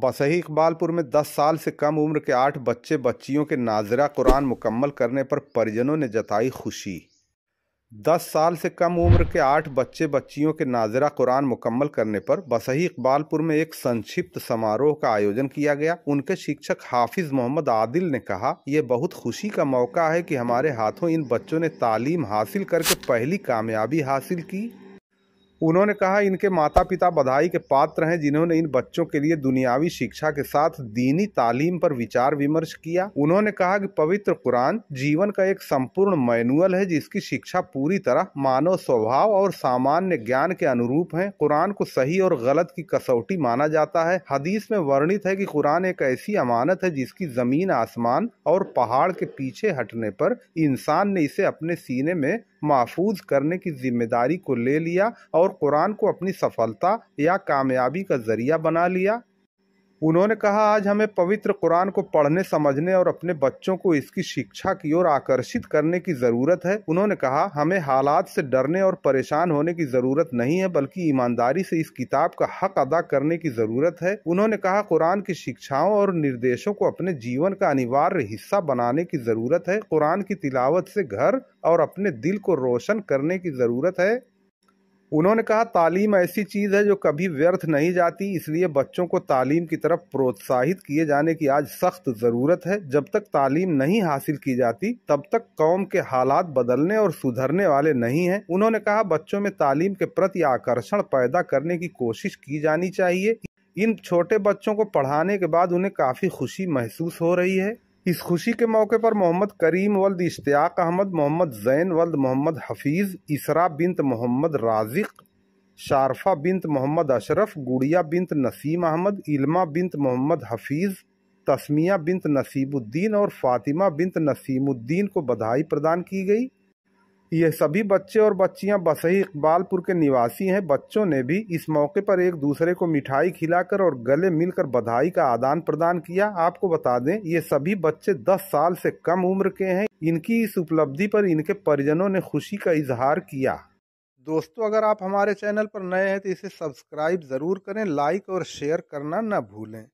बसही इकबालपुर में 10 साल से कम उम्र के आठ बच्चे बच्चियों के नाजरा कुरान मुकम्मल करने पर परिजनों ने जताई खुशी 10 साल से कम उम्र के आठ बच्चे बच्चियों के नाजरा कुरान मुकम्मल करने पर बसही इकबालपुर में एक संक्षिप्त समारोह का आयोजन किया गया उनके शिक्षक हाफिज मोहम्मद आदिल ने कहा यह बहुत खुशी का मौका है कि हमारे हाथों इन बच्चों ने तालीम हासिल करके पहली कामयाबी हासिल की उन्होंने कहा इनके माता पिता बधाई के पात्र हैं जिन्होंने इन बच्चों के लिए दुनियावी शिक्षा के साथ दीनी तालीम पर विचार विमर्श किया उन्होंने कहा कि पवित्र कुरान जीवन का एक संपूर्ण मैनुअल है जिसकी शिक्षा पूरी तरह मानव स्वभाव और सामान्य ज्ञान के अनुरूप है कुरान को सही और गलत की कसौटी माना जाता है हदीस में वर्णित है की कुरान एक ऐसी अमानत है जिसकी जमीन आसमान और पहाड़ के पीछे हटने पर इंसान ने इसे अपने सीने में महफूज करने की जिम्मेदारी को ले लिया और कुरान को अपनी सफलता या कामयाबी का जरिया बना लिया उन्होंने कहा आज हमें पवित्र कुरान को पढ़ने समझने और अपने बच्चों को इसकी शिक्षा की ओर आकर्षित करने की जरूरत है उन्होंने कहा हमें हालात से डरने और परेशान होने की जरूरत नहीं है बल्कि ईमानदारी से इस किताब का हक अदा करने की जरूरत है उन्होंने कहा कुरान की शिक्षाओं और निर्देशों को अपने जीवन का अनिवार्य हिस्सा बनाने की जरूरत है कुरान की तिलावत से घर और अपने दिल को रोशन करने की जरूरत है उन्होंने कहा तालीम ऐसी चीज़ है जो कभी व्यर्थ नहीं जाती इसलिए बच्चों को तालीम की तरफ प्रोत्साहित किए जाने की आज सख्त ज़रूरत है जब तक तालीम नहीं हासिल की जाती तब तक कौम के हालात बदलने और सुधरने वाले नहीं हैं उन्होंने कहा बच्चों में तालीम के प्रति आकर्षण पैदा करने की कोशिश की जानी चाहिए इन छोटे बच्चों को पढ़ाने के बाद उन्हें काफ़ी खुशी महसूस हो रही है इस खुशी के मौके पर मोहम्मद करीम वल्द इश्तियाक अहमद मोहम्मद जैन वल्द मोहम्मद हफीज़ इसरा बिनत मोहम्मद राजिक शारफा बिनत मोहम्मद अशरफ गुड़िया बिनत नसीम अहमद इल्मा बिनत मोहम्मद हफीज़ तस्मिया बिनत नसीबुद्दीन और फ़ातिमा बिनत नसीमुद्दीन को बधाई प्रदान की गई ये सभी बच्चे और बच्चियां बसही इकबालपुर के निवासी हैं बच्चों ने भी इस मौके पर एक दूसरे को मिठाई खिलाकर और गले मिलकर बधाई का आदान प्रदान किया आपको बता दें ये सभी बच्चे 10 साल से कम उम्र के हैं इनकी इस उपलब्धि पर इनके परिजनों ने खुशी का इजहार किया दोस्तों अगर आप हमारे चैनल पर नए हैं तो इसे सब्सक्राइब ज़रूर करें लाइक और शेयर करना न भूलें